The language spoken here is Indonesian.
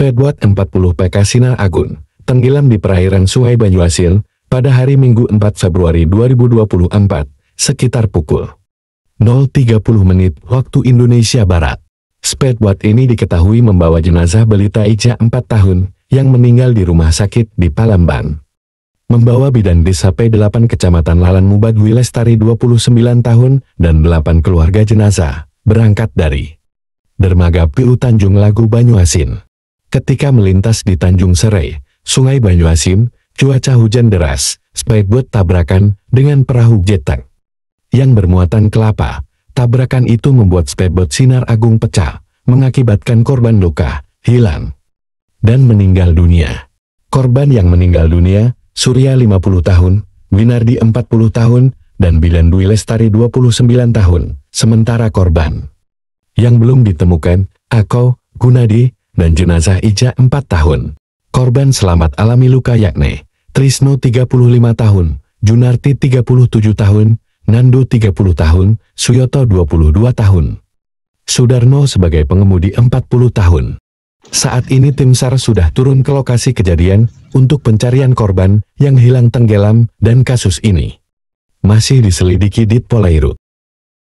Speedboat 40 PK Sinar Agun, tenggelam di perairan Sungai Banyuasin, pada hari Minggu 4 Februari 2024, sekitar pukul 0.30 menit waktu Indonesia Barat. Speedboat ini diketahui membawa jenazah Belita Ica 4 tahun yang meninggal di rumah sakit di Palamban. Membawa bidan desa P8 Kecamatan Lalan Mubad Wilestari 29 tahun dan 8 keluarga jenazah berangkat dari Dermaga PU Tanjung Lagu Banyuasin. Ketika melintas di Tanjung Serai, Sungai Banyuasin, cuaca hujan deras, speedboat tabrakan dengan perahu jetang. Yang bermuatan kelapa, tabrakan itu membuat speedboat Sinar Agung pecah, mengakibatkan korban luka, hilang, dan meninggal dunia. Korban yang meninggal dunia, Surya 50 tahun, Winardi 40 tahun, dan Bilan Dwi Lestari 29 tahun, sementara korban. Yang belum ditemukan, Ako, Gunadi, dan jenazah Ica 4 tahun. Korban selamat alami luka yakni Trisno 35 tahun, Junarti 37 tahun, tiga 30 tahun, Suyoto 22 tahun. Sudarno sebagai pengemudi 40 tahun. Saat ini tim SAR sudah turun ke lokasi kejadian untuk pencarian korban yang hilang tenggelam dan kasus ini masih diselidiki di Polairut.